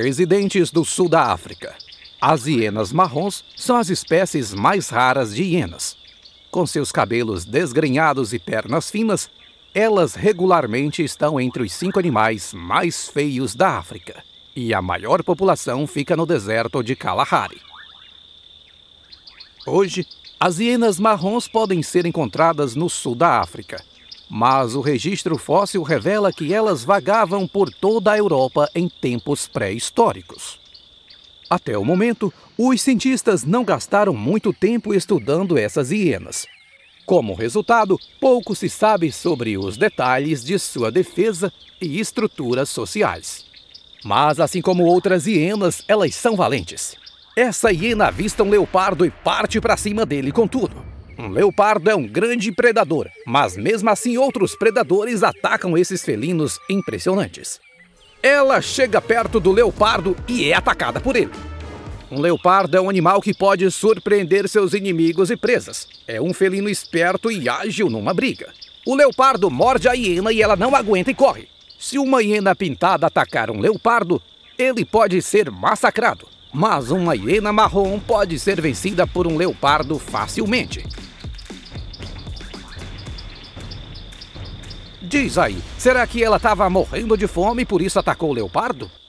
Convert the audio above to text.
residentes do sul da África. As hienas marrons são as espécies mais raras de hienas. Com seus cabelos desgrenhados e pernas finas, elas regularmente estão entre os cinco animais mais feios da África. E a maior população fica no deserto de Kalahari. Hoje, as hienas marrons podem ser encontradas no sul da África, mas o registro fóssil revela que elas vagavam por toda a Europa em tempos pré-históricos. Até o momento, os cientistas não gastaram muito tempo estudando essas hienas. Como resultado, pouco se sabe sobre os detalhes de sua defesa e estruturas sociais. Mas, assim como outras hienas, elas são valentes. Essa hiena avista um leopardo e parte para cima dele com tudo. Um leopardo é um grande predador, mas mesmo assim outros predadores atacam esses felinos impressionantes. Ela chega perto do leopardo e é atacada por ele. Um leopardo é um animal que pode surpreender seus inimigos e presas. É um felino esperto e ágil numa briga. O leopardo morde a hiena e ela não aguenta e corre. Se uma hiena pintada atacar um leopardo, ele pode ser massacrado. Mas uma hiena marrom pode ser vencida por um leopardo facilmente. Diz aí, será que ela estava morrendo de fome e por isso atacou o leopardo?